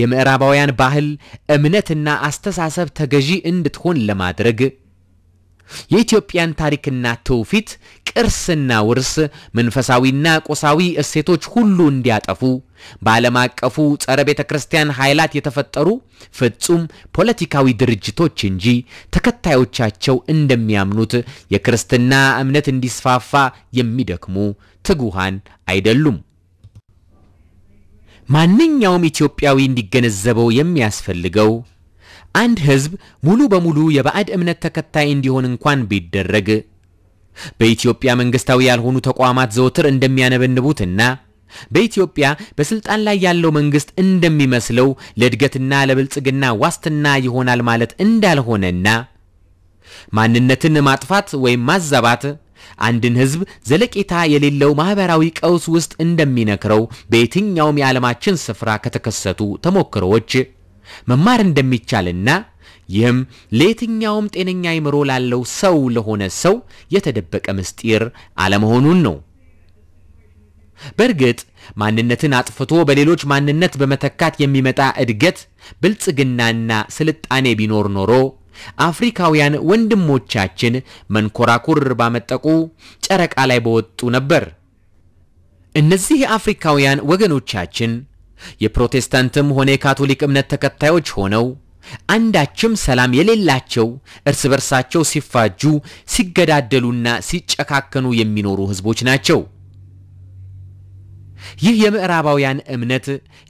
የምዕራባውያን ባህል፣ እምነትና አስተሳሰብ ተገዢ እንድትሆን ለማድረግ የኢትዮጵያን ታሪክና ትውፊት፣ ቅርስና ውርስ፣ መንፈሳዊና ቁሳዊ እሴቶች ሁሉ እንዲያጠፉ በዓለም አቀፉ ጸረ ቤተ ክርስቲያን ኃይላት የተፈጠሩ ፍጹም ፖለቲካዊ ድርጅቶች እንጂ ተከታዮቻቸው እንደሚያምኑት የክርስትና እምነት እንዲስፋፋ የሚደክሙ ትጉሃን አይደሉም። ማንኛውም ኢትዮጵያዊ እንዲገነዘበው የሚያስፈልገው አንድ ህዝብ ሙሉ በሙሉ የባዕድ እምነት ተከታይ እንዲሆን እንኳን ቢደረግ በኢትዮጵያ መንግስታዊ ያልሆኑ ተቋማት ዘወትር እንደሚያነበንቡትና በኢትዮጵያ በስልጣን ላይ ያለው መንግስት እንደሚመስለው ለእድገትና ለብልጽግና ዋስትና ይሆናል ማለት እንዳልሆነና ማንነትን ማጥፋት ወይም ማዛባት አንድን ህዝብ ዘለቄታ የሌለው ማህበራዊ ቀውስ ውስጥ እንደሚነክረው በየትኛውም የዓለማችን ስፍራ ከተከሰቱ ተሞክሮዎች መማር እንደሚቻልና ይህም ለየትኛውም ጤነኛ አይምሮ ላለው ሰው ለሆነ ሰው የተደበቀ ምስጢር አለመሆኑን ነው። በእርግጥ ማንነትን አጥፍቶ በሌሎች ማንነት በመተካት የሚመጣ እድገት፣ ብልጽግናና ስልጣኔ ቢኖር ኖሮ አፍሪካውያን ወንድሞቻችን መንኮራኩር ባመጠቁ ጨረቃ ላይ በወጡ ነበር። እነዚህ አፍሪካውያን ወገኖቻችን የፕሮቴስታንትም ሆነ የካቶሊክ እምነት ተከታዮች ሆነው አንዳችም ሰላም የሌላቸው እርስ በርሳቸው ሲፋጁ፣ ሲገዳደሉና ሲጨካከኑ የሚኖሩ ህዝቦች ናቸው። ይህ የምዕራባውያን እምነት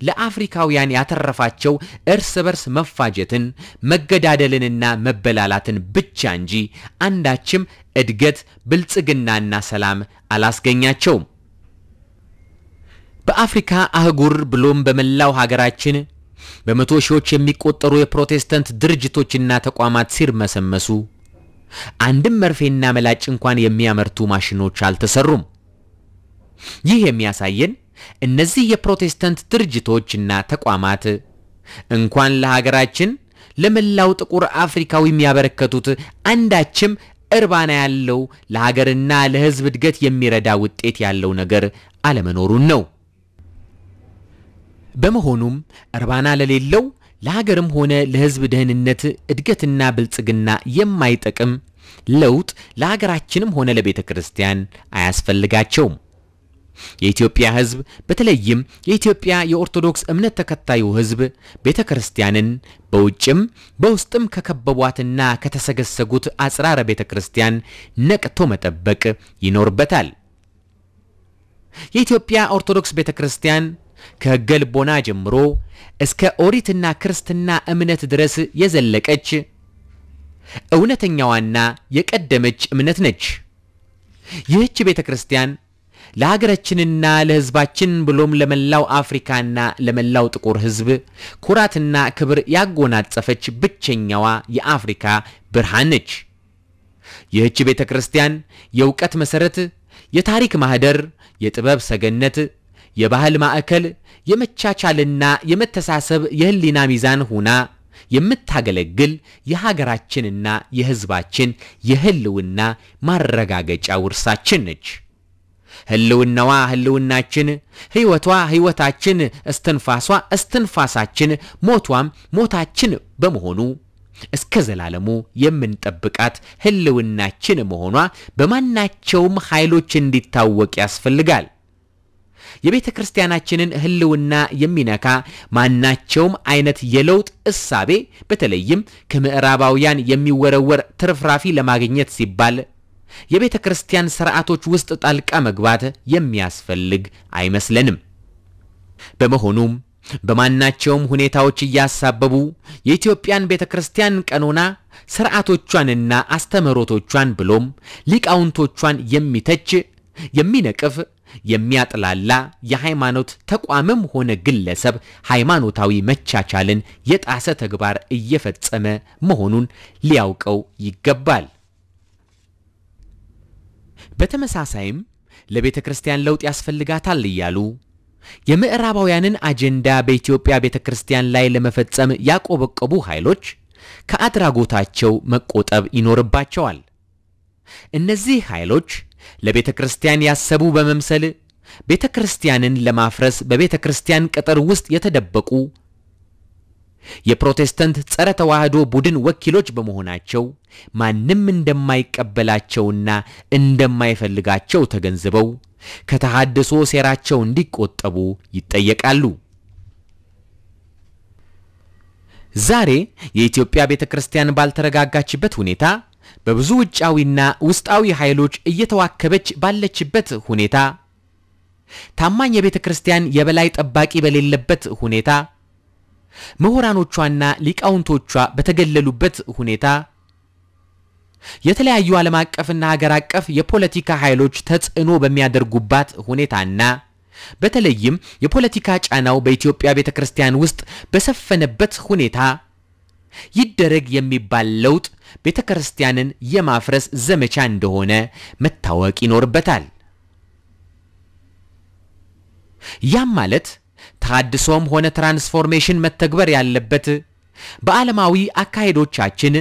ለአፍሪካውያን ያተረፋቸው እርስ በርስ መፋጀትን፣ መገዳደልንና መበላላትን ብቻ እንጂ አንዳችም እድገት፣ ብልጽግናና ሰላም አላስገኛቸውም። በአፍሪካ አህጉር ብሎም በመላው ሀገራችን በመቶ ሺዎች የሚቆጠሩ የፕሮቴስታንት ድርጅቶችና ተቋማት ሲርመሰመሱ አንድም መርፌና መላጭ እንኳን የሚያመርቱ ማሽኖች አልተሰሩም። ይህ የሚያሳየን እነዚህ የፕሮቴስታንት ድርጅቶችና ተቋማት እንኳን ለሀገራችን ለመላው ጥቁር አፍሪካዊ የሚያበረከቱት አንዳችም እርባና ያለው ለሀገርና ለሕዝብ እድገት የሚረዳ ውጤት ያለው ነገር አለመኖሩን ነው። በመሆኑም እርባና ለሌለው ለሀገርም ሆነ ለህዝብ ደህንነት እድገትና ብልጽግና የማይጠቅም ለውጥ ለሀገራችንም ሆነ ለቤተ ክርስቲያን አያስፈልጋቸውም። የኢትዮጵያ ህዝብ በተለይም የኢትዮጵያ የኦርቶዶክስ እምነት ተከታዩ ህዝብ ቤተ ክርስቲያንን በውጭም በውስጥም ከከበቧትና ከተሰገሰጉት አጽራረ ቤተ ክርስቲያን ነቅቶ መጠበቅ ይኖርበታል። የኢትዮጵያ ኦርቶዶክስ ቤተ ክርስቲያን ከሕገ ልቦና ጀምሮ እስከ ኦሪትና ክርስትና እምነት ድረስ የዘለቀች እውነተኛዋና የቀደመች እምነት ነች። ይህች ቤተ ክርስቲያን ለሀገራችንና ለሕዝባችን ብሎም ለመላው አፍሪካና ለመላው ጥቁር ሕዝብ ኩራትና ክብር ያጎናጸፈች ብቸኛዋ የአፍሪካ ብርሃን ነች። ይህች ቤተ ክርስቲያን የእውቀት መሠረት፣ የታሪክ ማህደር፣ የጥበብ ሰገነት የባህል ማዕከል የመቻቻልና የመተሳሰብ የህሊና ሚዛን ሆና የምታገለግል የሀገራችንና የህዝባችን የህልውና ማረጋገጫ ውርሳችን ነች። ህልውናዋ ህልውናችን፣ ህይወቷ ህይወታችን፣ እስትንፋሷ እስትንፋሳችን፣ ሞቷም ሞታችን በመሆኑ እስከ ዘላለሙ የምንጠብቃት ህልውናችን መሆኗ በማናቸውም ኃይሎች እንዲታወቅ ያስፈልጋል። የቤተ ክርስቲያናችንን ሕልውና የሚነካ ማናቸውም አይነት የለውጥ እሳቤ በተለይም ከምዕራባውያን የሚወረወር ትርፍራፊ ለማግኘት ሲባል የቤተ ክርስቲያን ስርዓቶች ውስጥ ጣልቃ መግባት የሚያስፈልግ አይመስለንም። በመሆኑም በማናቸውም ሁኔታዎች እያሳበቡ የኢትዮጵያን ቤተ ክርስቲያን ቀኖና ስርዓቶቿንና አስተምህሮቶቿን ብሎም ሊቃውንቶቿን የሚተች የሚነቅፍ የሚያጥላላ የሃይማኖት ተቋምም ሆነ ግለሰብ ሃይማኖታዊ መቻቻልን የጣሰ ተግባር እየፈጸመ መሆኑን ሊያውቀው ይገባል። በተመሳሳይም ለቤተ ክርስቲያን ለውጥ ያስፈልጋታል እያሉ የምዕራባውያንን አጀንዳ በኢትዮጵያ ቤተ ክርስቲያን ላይ ለመፈጸም ያቆበቀቡ ኃይሎች ከአድራጎታቸው መቆጠብ ይኖርባቸዋል። እነዚህ ኃይሎች ለቤተ ክርስቲያን ያሰቡ በመምሰል ቤተ ክርስቲያንን ለማፍረስ በቤተ ክርስቲያን ቅጥር ውስጥ የተደበቁ የፕሮቴስታንት ጸረ ተዋህዶ ቡድን ወኪሎች በመሆናቸው ማንም እንደማይቀበላቸውና እንደማይፈልጋቸው ተገንዝበው ከተሃድሶ ሴራቸው እንዲቆጠቡ ይጠየቃሉ። ዛሬ የኢትዮጵያ ቤተ ክርስቲያን ባልተረጋጋችበት ሁኔታ በብዙ ውጫዊና ውስጣዊ ኃይሎች እየተዋከበች ባለችበት ሁኔታ፣ ታማኝ የቤተ ክርስቲያን የበላይ ጠባቂ በሌለበት ሁኔታ፣ ምሁራኖቿና ሊቃውንቶቿ በተገለሉበት ሁኔታ፣ የተለያዩ ዓለም አቀፍና ሀገር አቀፍ የፖለቲካ ኃይሎች ተጽዕኖ በሚያደርጉባት ሁኔታና በተለይም የፖለቲካ ጫናው በኢትዮጵያ ቤተ ክርስቲያን ውስጥ በሰፈነበት ሁኔታ ይደረግ የሚባል ለውጥ ቤተ ክርስቲያንን የማፍረስ ዘመቻ እንደሆነ መታወቅ ይኖርበታል። ያም ማለት ተሃድሶም ሆነ ትራንስፎርሜሽን መተግበር ያለበት በዓለማዊ አካሄዶቻችን፣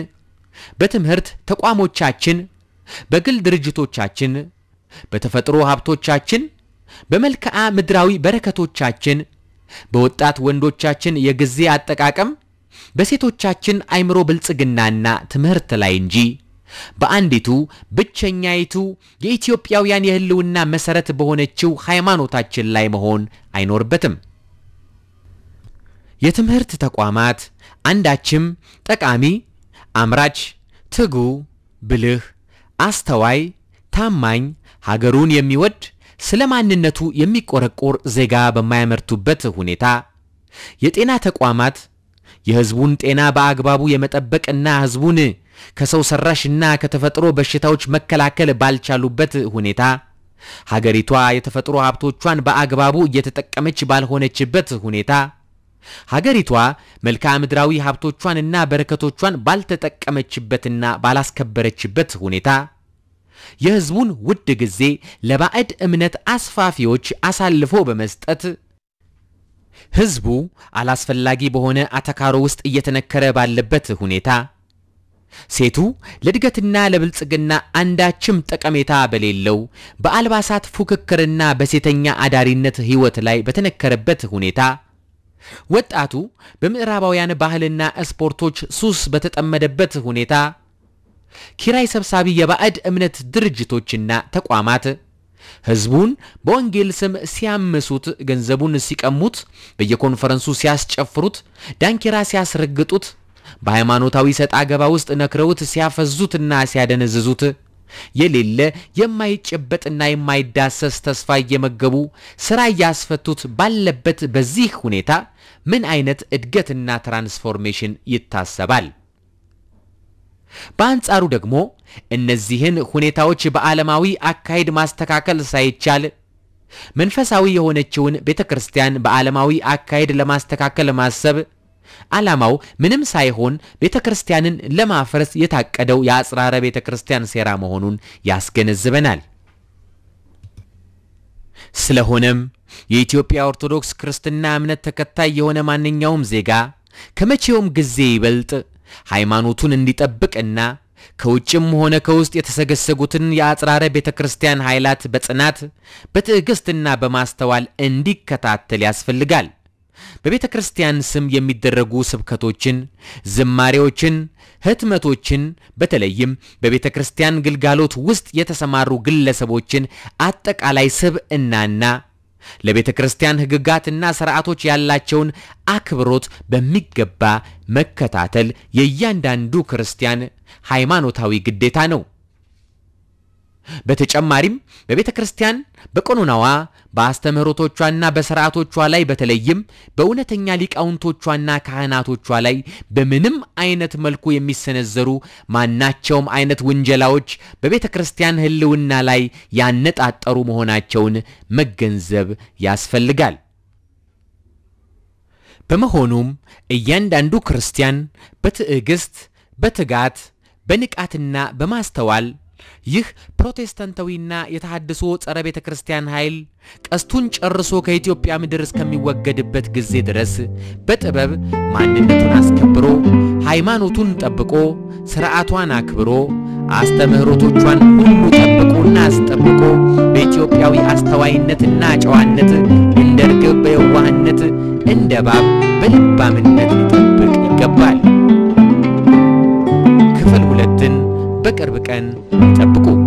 በትምህርት ተቋሞቻችን፣ በግል ድርጅቶቻችን፣ በተፈጥሮ ሀብቶቻችን፣ በመልክዓ ምድራዊ በረከቶቻችን፣ በወጣት ወንዶቻችን የጊዜ አጠቃቀም በሴቶቻችን አይምሮ ብልጽግናና ትምህርት ላይ እንጂ በአንዲቱ ብቸኛይቱ የኢትዮጵያውያን የህልውና መሰረት በሆነችው ሃይማኖታችን ላይ መሆን አይኖርበትም። የትምህርት ተቋማት አንዳችም ጠቃሚ፣ አምራች፣ ትጉ፣ ብልህ፣ አስተዋይ፣ ታማኝ፣ ሀገሩን የሚወድ ስለ ማንነቱ የሚቆረቆር ዜጋ በማያመርቱበት ሁኔታ የጤና ተቋማት የህዝቡን ጤና በአግባቡ የመጠበቅና ህዝቡን ከሰው ሰራሽና ከተፈጥሮ በሽታዎች መከላከል ባልቻሉበት ሁኔታ ሀገሪቷ የተፈጥሮ ሀብቶቿን በአግባቡ እየተጠቀመች ባልሆነችበት ሁኔታ ሀገሪቷ መልክዓ ምድራዊ ሀብቶቿንና በረከቶቿን ባልተጠቀመችበትና ባላስከበረችበት ሁኔታ የህዝቡን ውድ ጊዜ ለባዕድ እምነት አስፋፊዎች አሳልፎ በመስጠት ህዝቡ አላስፈላጊ በሆነ አተካሮ ውስጥ እየተነከረ ባለበት ሁኔታ ሴቱ ለእድገትና ለብልጽግና አንዳችም ጠቀሜታ በሌለው በአልባሳት ፉክክርና በሴተኛ አዳሪነት ሕይወት ላይ በተነከረበት ሁኔታ ወጣቱ በምዕራባውያን ባህልና ስፖርቶች ሱስ በተጠመደበት ሁኔታ ኪራይ ሰብሳቢ የባዕድ እምነት ድርጅቶችና ተቋማት ህዝቡን በወንጌል ስም ሲያምሱት፣ ገንዘቡን ሲቀሙት፣ በየኮንፈረንሱ ሲያስጨፍሩት፣ ዳንኪራ ሲያስረግጡት፣ በሃይማኖታዊ ሰጣ አገባ ውስጥ ነክረውት ሲያፈዙትና ሲያደነዝዙት የሌለ የማይጨበጥና የማይዳሰስ ተስፋ እየመገቡ ስራ እያስፈቱት ባለበት በዚህ ሁኔታ ምን አይነት እድገትና ትራንስፎርሜሽን ይታሰባል? በአንጻሩ ደግሞ እነዚህን ሁኔታዎች በዓለማዊ አካሄድ ማስተካከል ሳይቻል መንፈሳዊ የሆነችውን ቤተ ክርስቲያን በዓለማዊ አካሄድ ለማስተካከል ማሰብ ዓላማው ምንም ሳይሆን ቤተ ክርስቲያንን ለማፍረስ የታቀደው የአጽራረ ቤተ ክርስቲያን ሴራ መሆኑን ያስገነዝበናል። ስለሆነም የኢትዮጵያ ኦርቶዶክስ ክርስትና እምነት ተከታይ የሆነ ማንኛውም ዜጋ ከመቼውም ጊዜ ይበልጥ ሃይማኖቱን እንዲጠብቅና ከውጭም ሆነ ከውስጥ የተሰገሰጉትን የአጽራረ ቤተ ክርስቲያን ኃይላት በጽናት በትዕግሥትና በማስተዋል እንዲከታተል ያስፈልጋል። በቤተ ክርስቲያን ስም የሚደረጉ ስብከቶችን፣ ዝማሬዎችን፣ ህትመቶችን በተለይም በቤተ ክርስቲያን ግልጋሎት ውስጥ የተሰማሩ ግለሰቦችን አጠቃላይ ስብዕናና ለቤተ ክርስቲያን ሕግጋትና ስርዓቶች ያላቸውን አክብሮት በሚገባ መከታተል የእያንዳንዱ ክርስቲያን ሃይማኖታዊ ግዴታ ነው። በተጨማሪም በቤተ ክርስቲያን በቆኖናዋ በአስተምህሮቶቿና በስርዓቶቿ ላይ በተለይም በእውነተኛ ሊቃውንቶቿና ካህናቶቿ ላይ በምንም አይነት መልኩ የሚሰነዘሩ ማናቸውም አይነት ውንጀላዎች በቤተ ክርስቲያን ሕልውና ላይ ያነጣጠሩ መሆናቸውን መገንዘብ ያስፈልጋል። በመሆኑም እያንዳንዱ ክርስቲያን በትዕግስት፣ በትጋት፣ በንቃትና በማስተዋል ይህ ፕሮቴስታንታዊና የተሐድሶ ጸረ ቤተ ክርስቲያን ኃይል ቀስቱን ጨርሶ ከኢትዮጵያ ምድር እስከሚወገድበት ጊዜ ድረስ በጥበብ ማንነቱን አስከብሮ ሃይማኖቱን ጠብቆ ስርዓቷን አክብሮ አስተምህሮቶቿን ሁሉ ጠብቆና አስጠብቆ በኢትዮጵያዊ አስተዋይነትና ጨዋነት እንደ ርግብ በየዋህነት እንደ ባብ በልባምነት ሊጠብቅ ይገባል። ክፍል ሁለትን በቅርብ ቀን ጠብቁ።